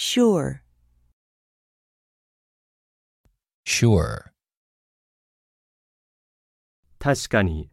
Sure. Sure. 確かに